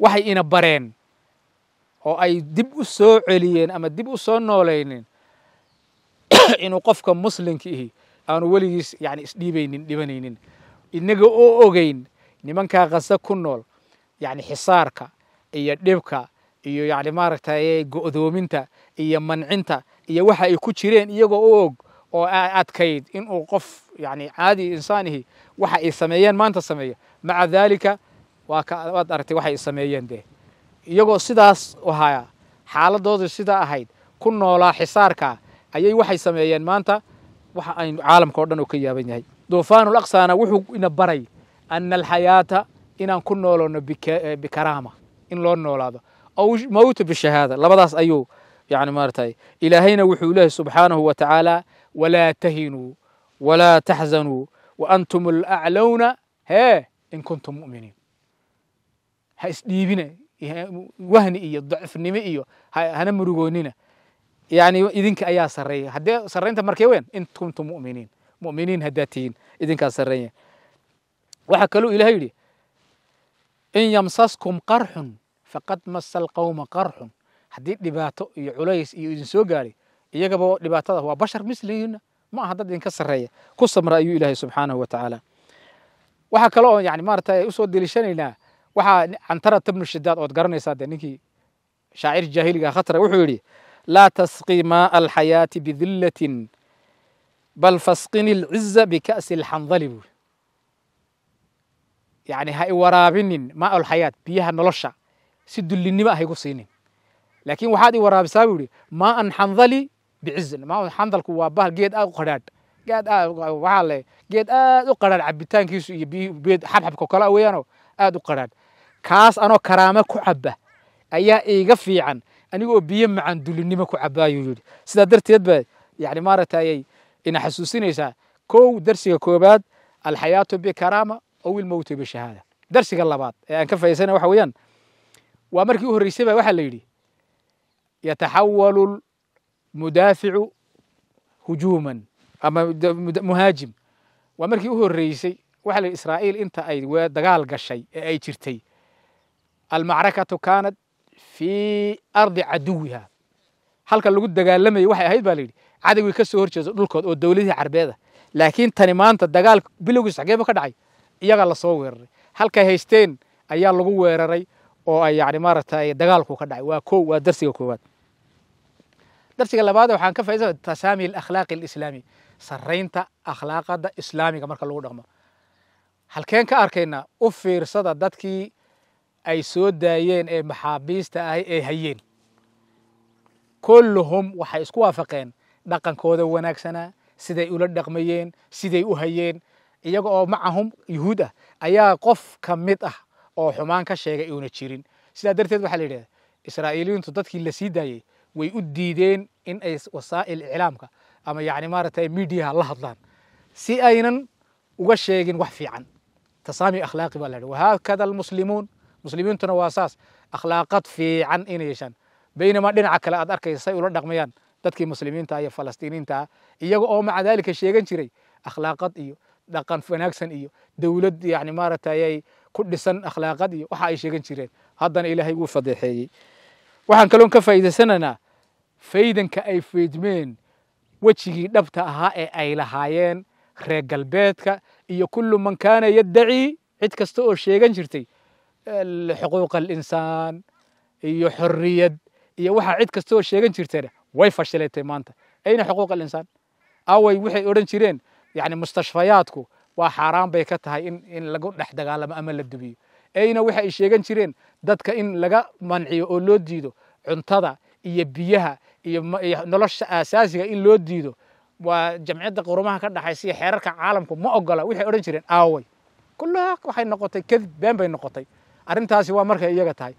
waxay ina bareen oo ay dib u soo celiyeen ama dib u soo noolaynin inuu qofka muslimka aanu weligiis yani isdhiibaynin dhibanaynin inaga oo ogeyn nimankaa khasa ku nool yani xisaarka iyo dhibka iyo yani go-doominta iyo mancinta iyo waxa ay ku jireen iyagoo u og oo a adkayd inuu qof yani caadi insaanihi waxa ay sameeyeen maanta sameeyo maca daalika waad aragtay waxay sameeyeen dee iyagoo sidaas wahaa xaaladooda sidaa ahayd ku noolaa xisaarka ayay waxay sameeyeen maanta waxa aynu caalamka o dhan oo ka yaaban yahay duufaanul aqsaana wuxuu ina baray anna alxayaata inaan ku nooloonno eh, bikaraama in loo noolaado aw mawta bishahaada labadaas ayuu yani maarata ilaahayna wuxuu leehay subxaanahu wa tacaala walaa tahinuu walaa taxzanuu wa antum alaclowna hee in kuntum mu'miniin هيسديبنا إيه، وهني إيه ضعف نمي إيوه هنا مرجونينا يعني إذنك أيا سرية هدا سرية أنت مركي وين أنتم أنتم مؤمنين مؤمنين هداتين إذنك سرية وحكلو إلى هيدي إن يمسسكم قرح فقد مس القوم قرح حديد دباتو يعليس إيه، يوزن إيه، سوغاري يجبو دباتو هو بشر مثلينا ما هذا دين كسر رأيه قصة مرأي إلهي سبحانه وتعالى وحكى يعني مارتا يسود دلشان إله waxaa cantarata bnu shadaad ood garanaysaa de ninkii shaacir jaahiliga khatara wuxuu yidhi laa tasqii maaa alxayaati bidillatin bal fasqini alciza bika'si alxandali buuri yani ha i waraabinin maaa alxayaat biyaha nolosha si dullinima ah ha igu siinin laakiin waxaad i waraabisaa buu yidhi maaan xandali biciz maa xandalku waa bahal geed aad u qadhaadh geed waxaa le geed aad u qadhaadh cabitaankiisu iyo xabxabka kala weeyaanoo aad u qadhaadh kaas anoo karaame ku caba ayaa iiga fiican anigoo biyo macan dulinimo ku cabba ayuu yidhi sidaa darteed baa yani maaragtayay ina xasuusinaysaa kow darsiga koobaad alxayaatu bikaraama ow ilmowtu bishahaada darsiga labaad ee aan ka faidaysan waxa weeyaan waa markii u horreysay waxaa la yidhi yataxawalu mudaaficu hujuuman ama muhaajim waa markii u horreysay waxa la yidhi israa'iil inta ay dagaal gashay ee ay jirtay almacrakatu kaanat fii ardi caduwiha halka lagu dagaalamayay waxay ahayd baa layidhi cadawii ka soo horjeeso dhulkood oo dowladihii carbeeda laakiin tani maanta dagaalka bilowgiis xageeba ka dhacay iyagaa lasoo weeraray halkay haysteen ayaa lagu weeraray oo ay yani maaragtay dagaalku ka dhacay waa kow waa darsiga koowaad darsiga labaad waxaan ka faaidaa tasaami alakhlaaqi alislaami sarraynta akhlaaqada islaamiga marka lagu dhaqmo halkeen ka arkaynaa u fiirsada dadkii ay soo daayeen ee maxaabiista ahi ay hayeen kulluhum waxay isku waafaqeen dhaqankooda wanaagsanaa siday ula dhaqmayeen siday u hayeen iyaga oo macahum yuhuud ah ayaa qof ka mid ah oo xumaan ka sheegay uuna jirin sidaa darteed waxaa la yidhahda israa'iiliyiintu dadkii la sii daayey way u diideen in ay wasaa'il iclaamka ama yacni maaragtay midiyaha la hadlaan si aynan uga sheegin wax fiican tasaami akhlaaqi baa la yidhaha wahaakada almuslimuun muslimiintuna waa saas akhlaaqad fiican inay yeeshaan baynamaa dhinaca kale aad arkaysa say ula dhaqmayaan dadkii muslimiinta iyo falastiiniintaa iyaga oo maca daalika sheegan jiray akhlaaqad iyo dhaqan wanaagsan iyo dowlad yani maaratayay ku dhisan akhlaaqad iyo waxa ay sheegan jireen haddana ilaahay wuu fadeexeeyey waxaan kaloon ka faa'iidaysanaynaa faydanka ay feydmeen wejigii dhabta ahaa ee ay lahaayeen reer galbeedka iyo kullu man kaana yaddacii cid kasta oo sheegan jirtay xuquuq alinsaan iyo xorriyad iyo waxaa cid kastoo sheegan jirtana way fashilatay maanta ayna xuquuq alinsaan away waxay odhan jireen yani mustashfayaadku waa xaaraan bay ka tahay in in lagu dhex dagaalamo ama la dubiyo ayna waxa ay sheegan jireen dadka in laga manciyo oo loo diido cuntada iyo biyaha iyo nolosha aasaasiga in loo diido waa jamciyadda qurumaha ka dhaxaysa iyo xeerarka caalamku ma ogola waxay odhan jireen aaway kulaha waxay noqotay kadib been bay noqotay arintaasi waa markay iyaga tahay